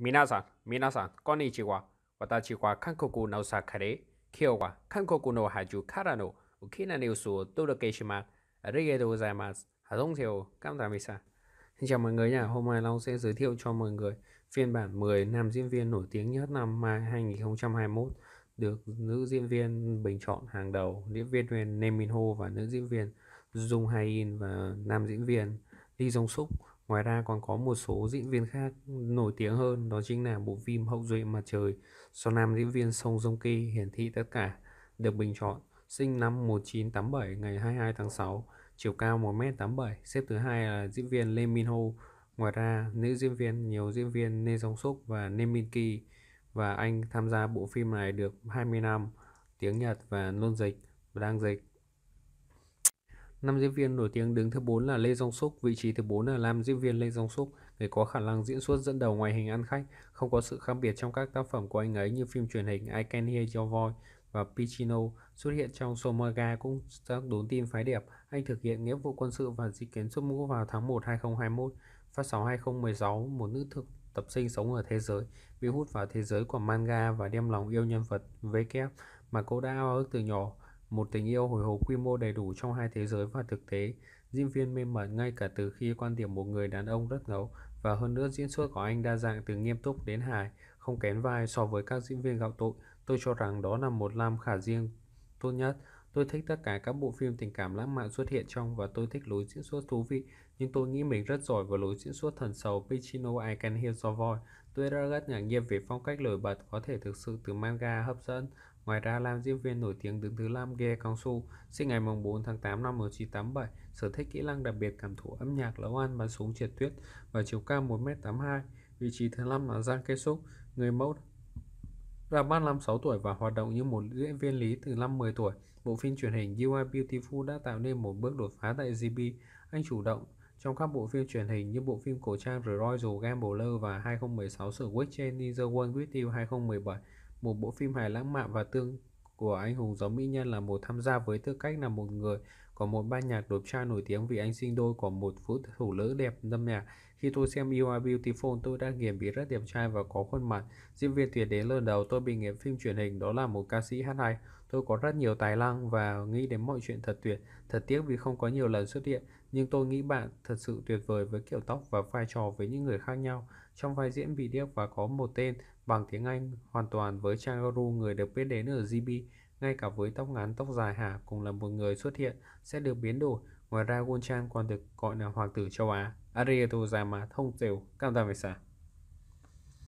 Minasan, minasan, konnichiwa. Watashi wa Kankoku no sakare. Kyo wa Kankoku no haju kara no ukina neusu todokeshima. Arigatou gozaimasu. Hadongseyo, kamtamisa. Xin chào mọi người nha, hôm nay Long sẽ giới thiệu cho mọi người phiên bản 10 nam diễn viên nổi tiếng nhất năm 2021 được nữ diễn viên bình chọn hàng đầu, diễn viên Huyền Neminho và nữ diễn viên Jung Hae In và nam diễn viên Lee Jong Suk Ngoài ra còn có một số diễn viên khác nổi tiếng hơn đó chính là bộ phim Hậu duệ mặt trời do nam diễn viên Song Joong Ki hiển thị tất cả được bình chọn sinh năm 1987 ngày 22 tháng 6 chiều cao 1m87 xếp thứ hai là diễn viên Lee Min Ho ngoài ra nữ diễn viên nhiều diễn viên Lee Jong Suk và Lee Min Ki và anh tham gia bộ phim này được 20 năm tiếng Nhật và luôn dịch và đang dịch Năm diễn viên nổi tiếng đứng thứ 4 là Lê Dong Súc, vị trí thứ 4 là nam diễn viên Lê Dong Súc, người có khả năng diễn xuất dẫn đầu ngoài hình ăn khách, không có sự khác biệt trong các tác phẩm của anh ấy như phim truyền hình I Can Hear Your Voice và Pichino xuất hiện trong Somaga cũng rất đốn tin phái đẹp. Anh thực hiện nghĩa vụ quân sự và di kiến xuất ngũ vào tháng 1 2021, phát sóng 2016, một nữ thực tập sinh sống ở thế giới, bị hút vào thế giới của manga và đem lòng yêu nhân vật VK mà cô đã ao ước từ nhỏ. Một tình yêu hồi hộp quy mô đầy đủ trong hai thế giới và thực tế. Diễn viên mê mẩn ngay cả từ khi quan điểm một người đàn ông rất ngầu và hơn nữa diễn xuất của anh đa dạng từ nghiêm túc đến hài, không kén vai so với các diễn viên gạo tội. Tôi cho rằng đó là một lam khả riêng tốt nhất. Tôi thích tất cả các bộ phim tình cảm lãng mạn xuất hiện trong và tôi thích lối diễn xuất thú vị, nhưng tôi nghĩ mình rất giỏi vào lối diễn xuất thần sầu Pichino I Can Hear Your Voice. Tôi đã rất ngạc nhiên về phong cách nổi bật có thể thực sự từ manga hấp dẫn Ngoài ra, Lam diễn viên nổi tiếng đứng thứ 5 ghe Kang Su, sinh ngày 4 tháng 8 năm 1987, sở thích kỹ năng đặc biệt cảm thụ âm nhạc, nấu ăn, bắn súng triệt tuyết và chiều cao 1m82. Vị trí thứ 5 là Giang Kê Súc, người mẫu ra mắt năm 6 tuổi và hoạt động như một diễn viên lý từ năm 10 tuổi. Bộ phim truyền hình You Are Beautiful đã tạo nên một bước đột phá tại GB. Anh chủ động trong các bộ phim truyền hình như bộ phim cổ trang The Royal Gambler và 2016 sở Witch Ninja One With You 2017 một bộ phim hài lãng mạn và tương của anh hùng gió mỹ nhân là một tham gia với tư cách là một người có một ban nhạc đốm cha nổi tiếng vì anh sinh đôi của một vũ thủ nữ đẹp âm nhạc. Khi tôi xem You Are Beautiful, tôi đã nghiền bị rất đẹp trai và có khuôn mặt. Diễn viên tuyệt đến lần đầu tôi bị nghiện phim truyền hình, đó là một ca sĩ hát hay. Tôi có rất nhiều tài năng và nghĩ đến mọi chuyện thật tuyệt. Thật tiếc vì không có nhiều lần xuất hiện, nhưng tôi nghĩ bạn thật sự tuyệt vời với kiểu tóc và vai trò với những người khác nhau. Trong vai diễn bị điếc và có một tên bằng tiếng Anh hoàn toàn với Changaru người được biết đến ở GB ngay cả với tóc ngắn tóc dài hả cũng là một người xuất hiện sẽ được biến đổi. Ngoài ra Wonchan còn được gọi là hoàng tử châu Á. Arigato mà thông tiểu, cảm ơn vì sao.